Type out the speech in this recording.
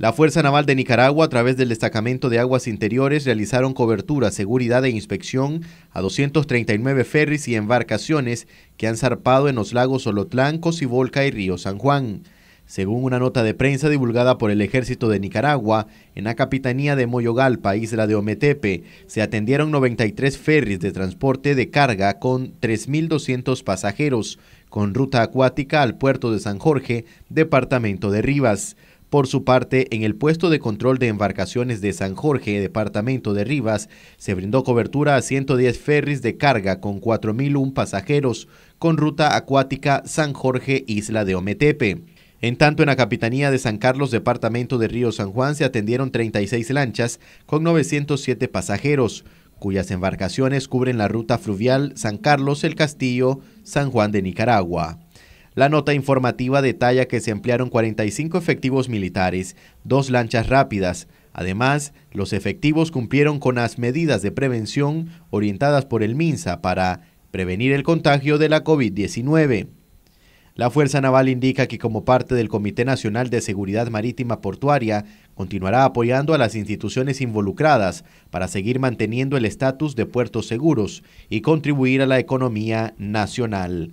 La Fuerza Naval de Nicaragua, a través del Destacamento de Aguas Interiores, realizaron cobertura, seguridad e inspección a 239 ferries y embarcaciones que han zarpado en los lagos y Cocibolca y Río San Juan. Según una nota de prensa divulgada por el Ejército de Nicaragua, en la capitanía de Moyogalpa, isla de Ometepe, se atendieron 93 ferries de transporte de carga con 3.200 pasajeros, con ruta acuática al puerto de San Jorge, departamento de Rivas. Por su parte, en el puesto de control de embarcaciones de San Jorge, departamento de Rivas, se brindó cobertura a 110 ferries de carga con 4.001 pasajeros con ruta acuática San Jorge-Isla de Ometepe. En tanto, en la Capitanía de San Carlos, departamento de Río San Juan, se atendieron 36 lanchas con 907 pasajeros, cuyas embarcaciones cubren la ruta fluvial San Carlos, El Castillo, San Juan de Nicaragua. La nota informativa detalla que se emplearon 45 efectivos militares, dos lanchas rápidas. Además, los efectivos cumplieron con las medidas de prevención orientadas por el MINSA para prevenir el contagio de la COVID-19. La Fuerza Naval indica que como parte del Comité Nacional de Seguridad Marítima Portuaria, continuará apoyando a las instituciones involucradas para seguir manteniendo el estatus de puertos seguros y contribuir a la economía nacional.